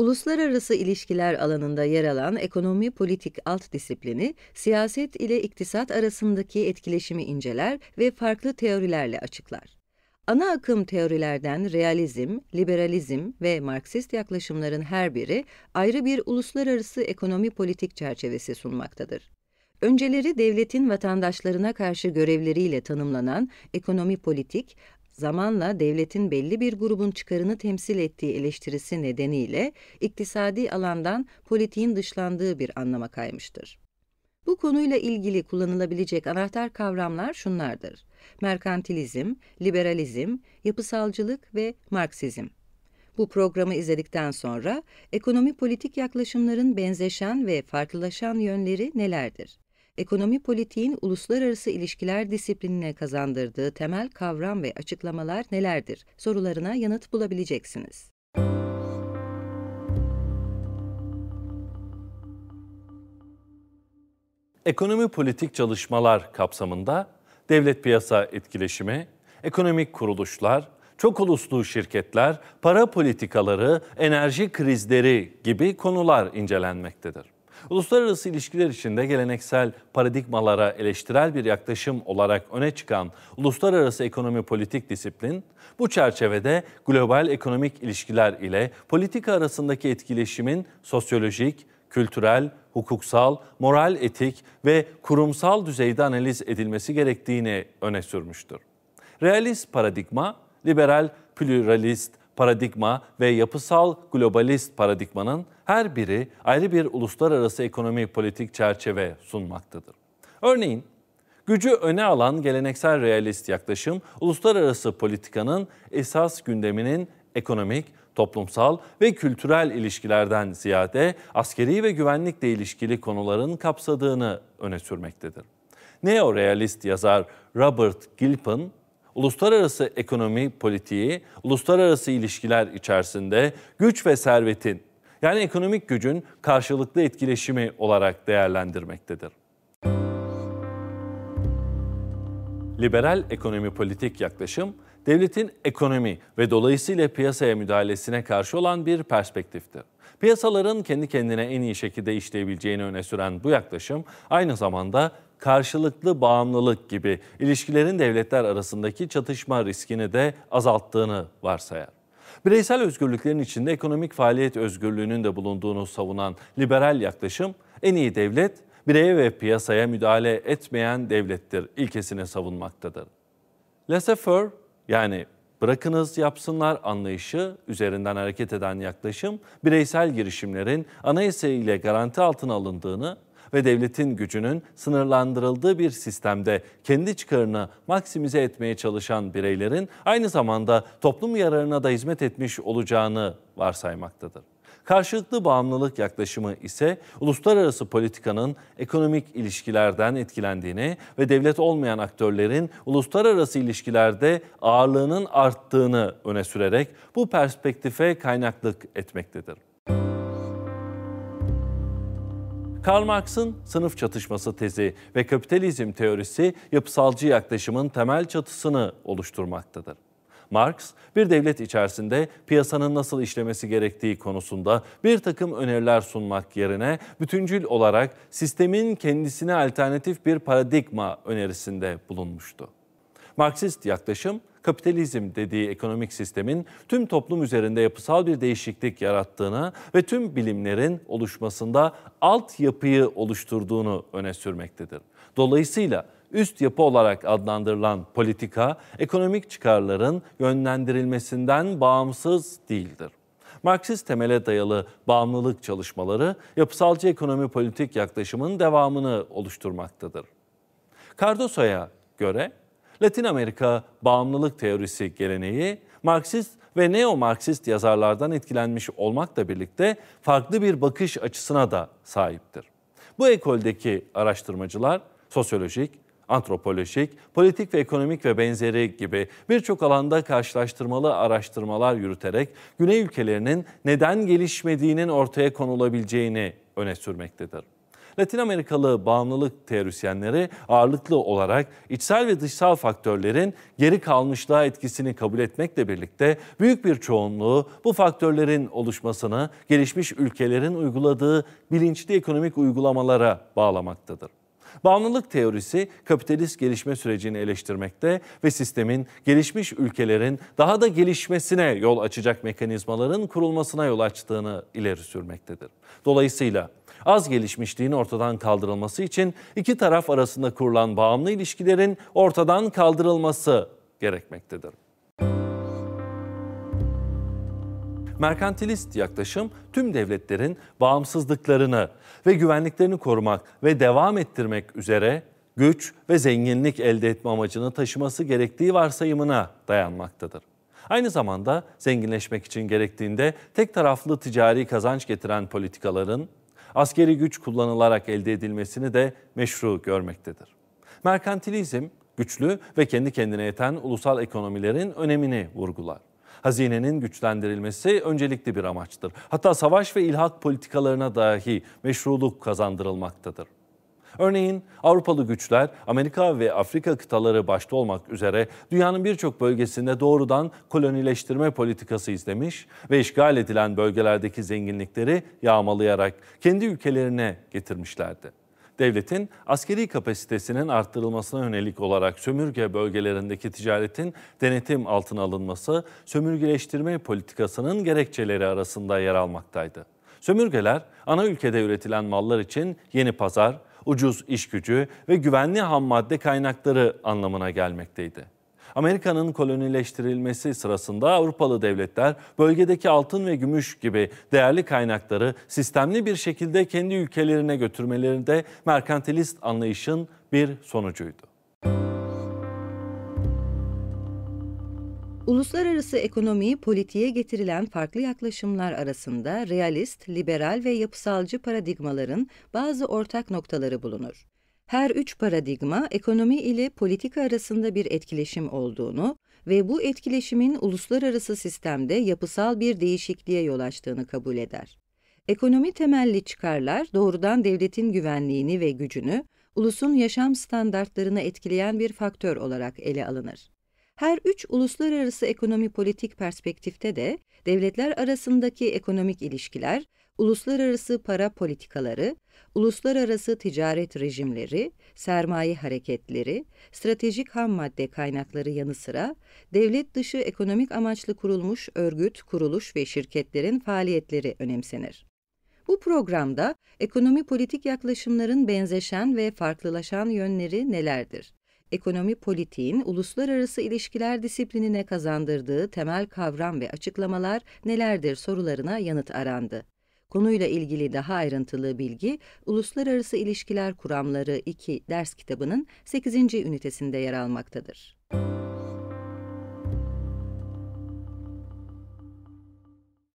Uluslararası ilişkiler alanında yer alan ekonomi politik alt disiplini, siyaset ile iktisat arasındaki etkileşimi inceler ve farklı teorilerle açıklar. Ana akım teorilerden realizm, liberalizm ve Marksist yaklaşımların her biri ayrı bir uluslararası ekonomi politik çerçevesi sunmaktadır. Önceleri devletin vatandaşlarına karşı görevleriyle tanımlanan ekonomi politik, zamanla devletin belli bir grubun çıkarını temsil ettiği eleştirisi nedeniyle iktisadi alandan politiğin dışlandığı bir anlama kaymıştır. Bu konuyla ilgili kullanılabilecek anahtar kavramlar şunlardır. Merkantilizm, liberalizm, yapısalcılık ve Marksizm. Bu programı izledikten sonra ekonomi politik yaklaşımların benzeşen ve farklılaşan yönleri nelerdir? ekonomi politiğin uluslararası ilişkiler disiplinine kazandırdığı temel kavram ve açıklamalar nelerdir? Sorularına yanıt bulabileceksiniz. Ekonomi politik çalışmalar kapsamında devlet piyasa etkileşimi, ekonomik kuruluşlar, çok uluslu şirketler, para politikaları, enerji krizleri gibi konular incelenmektedir. Uluslararası ilişkiler içinde geleneksel paradigmalara eleştirel bir yaklaşım olarak öne çıkan uluslararası ekonomi politik disiplin, bu çerçevede global ekonomik ilişkiler ile politika arasındaki etkileşimin sosyolojik, kültürel, hukuksal, moral etik ve kurumsal düzeyde analiz edilmesi gerektiğini öne sürmüştür. Realist paradigma, liberal pluralist paradigma ve yapısal globalist paradigmanın her biri ayrı bir uluslararası ekonomik politik çerçeve sunmaktadır. Örneğin Gücü öne alan geleneksel realist yaklaşım, uluslararası politikanın esas gündeminin ekonomik, toplumsal ve kültürel ilişkilerden ziyade askeri ve güvenlikle ilişkili konuların kapsadığını öne sürmektedir. Neorealist yazar Robert Gilpin, uluslararası ekonomi politiği, uluslararası ilişkiler içerisinde güç ve servetin yani ekonomik gücün karşılıklı etkileşimi olarak değerlendirmektedir. Liberal ekonomi politik yaklaşım, devletin ekonomi ve dolayısıyla piyasaya müdahalesine karşı olan bir perspektiftir. Piyasaların kendi kendine en iyi şekilde işleyebileceğini öne süren bu yaklaşım aynı zamanda karşılıklı bağımlılık gibi ilişkilerin devletler arasındaki çatışma riskini de azalttığını varsayar. Bireysel özgürlüklerin içinde ekonomik faaliyet özgürlüğünün de bulunduğunu savunan liberal yaklaşım en iyi devlet bireye ve piyasaya müdahale etmeyen devlettir ilkesini savunmaktadır. Laissez-faire yani bırakınız yapsınlar anlayışı üzerinden hareket eden yaklaşım bireysel girişimlerin anayasa ile garanti altına alındığını ve devletin gücünün sınırlandırıldığı bir sistemde kendi çıkarını maksimize etmeye çalışan bireylerin aynı zamanda toplum yararına da hizmet etmiş olacağını varsaymaktadır. Karşılıklı bağımlılık yaklaşımı ise uluslararası politikanın ekonomik ilişkilerden etkilendiğini ve devlet olmayan aktörlerin uluslararası ilişkilerde ağırlığının arttığını öne sürerek bu perspektife kaynaklık etmektedir. Karl Marx'ın sınıf çatışması tezi ve kapitalizm teorisi yapısalcı yaklaşımın temel çatısını oluşturmaktadır. Marx, bir devlet içerisinde piyasanın nasıl işlemesi gerektiği konusunda bir takım öneriler sunmak yerine bütüncül olarak sistemin kendisine alternatif bir paradigma önerisinde bulunmuştu. Marksist yaklaşım kapitalizm dediği ekonomik sistemin tüm toplum üzerinde yapısal bir değişiklik yarattığını ve tüm bilimlerin oluşmasında altyapıyı oluşturduğunu öne sürmektedir. Dolayısıyla üst yapı olarak adlandırılan politika ekonomik çıkarların yönlendirilmesinden bağımsız değildir. Marksist temele dayalı bağımlılık çalışmaları yapısalcı ekonomi politik yaklaşımın devamını oluşturmaktadır. Cardoso'ya göre Latin Amerika bağımlılık teorisi geleneği Marksist ve neo-Marksist yazarlardan etkilenmiş olmakla birlikte farklı bir bakış açısına da sahiptir. Bu ekoldeki araştırmacılar sosyolojik, antropolojik, politik ve ekonomik ve benzeri gibi birçok alanda karşılaştırmalı araştırmalar yürüterek güney ülkelerinin neden gelişmediğinin ortaya konulabileceğini öne sürmektedir. Latin Amerikalı bağımlılık teorisyenleri ağırlıklı olarak içsel ve dışsal faktörlerin geri kalmışlığa etkisini kabul etmekle birlikte büyük bir çoğunluğu bu faktörlerin oluşmasını gelişmiş ülkelerin uyguladığı bilinçli ekonomik uygulamalara bağlamaktadır. Bağımlılık teorisi kapitalist gelişme sürecini eleştirmekte ve sistemin gelişmiş ülkelerin daha da gelişmesine yol açacak mekanizmaların kurulmasına yol açtığını ileri sürmektedir. Dolayısıyla az gelişmişliğin ortadan kaldırılması için iki taraf arasında kurulan bağımlı ilişkilerin ortadan kaldırılması gerekmektedir. merkantilist yaklaşım tüm devletlerin bağımsızlıklarını ve güvenliklerini korumak ve devam ettirmek üzere güç ve zenginlik elde etme amacını taşıması gerektiği varsayımına dayanmaktadır. Aynı zamanda zenginleşmek için gerektiğinde tek taraflı ticari kazanç getiren politikaların askeri güç kullanılarak elde edilmesini de meşru görmektedir. Merkantilizm güçlü ve kendi kendine yeten ulusal ekonomilerin önemini vurgular. Hazinenin güçlendirilmesi öncelikli bir amaçtır. Hatta savaş ve ilhak politikalarına dahi meşruluk kazandırılmaktadır. Örneğin Avrupalı güçler Amerika ve Afrika kıtaları başta olmak üzere dünyanın birçok bölgesinde doğrudan kolonileştirme politikası izlemiş ve işgal edilen bölgelerdeki zenginlikleri yağmalayarak kendi ülkelerine getirmişlerdi devletin askeri kapasitesinin arttırılmasına yönelik olarak sömürge bölgelerindeki ticaretin denetim altına alınması sömürgeleştirme politikasının gerekçeleri arasında yer almaktaydı. Sömürgeler ana ülkede üretilen mallar için yeni pazar, ucuz iş gücü ve güvenli ham madde kaynakları anlamına gelmekteydi. Amerika'nın kolonileştirilmesi sırasında Avrupalı devletler bölgedeki altın ve gümüş gibi değerli kaynakları sistemli bir şekilde kendi ülkelerine götürmelerinde merkantilist anlayışın bir sonucuydu. Uluslararası ekonomiyi politiğe getirilen farklı yaklaşımlar arasında realist, liberal ve yapısalcı paradigmaların bazı ortak noktaları bulunur her üç paradigma ekonomi ile politika arasında bir etkileşim olduğunu ve bu etkileşimin uluslararası sistemde yapısal bir değişikliğe yol açtığını kabul eder. Ekonomi temelli çıkarlar doğrudan devletin güvenliğini ve gücünü, ulusun yaşam standartlarını etkileyen bir faktör olarak ele alınır. Her üç uluslararası ekonomi politik perspektifte de devletler arasındaki ekonomik ilişkiler uluslararası para politikaları, uluslararası ticaret rejimleri, sermaye hareketleri, stratejik ham madde kaynakları yanı sıra devlet dışı ekonomik amaçlı kurulmuş örgüt, kuruluş ve şirketlerin faaliyetleri önemsenir. Bu programda ekonomi politik yaklaşımların benzeşen ve farklılaşan yönleri nelerdir? Ekonomi politiğin uluslararası ilişkiler disiplinine kazandırdığı temel kavram ve açıklamalar nelerdir sorularına yanıt arandı. Konuyla ilgili daha ayrıntılı bilgi Uluslararası İlişkiler Kuramları 2 ders kitabının 8. ünitesinde yer almaktadır.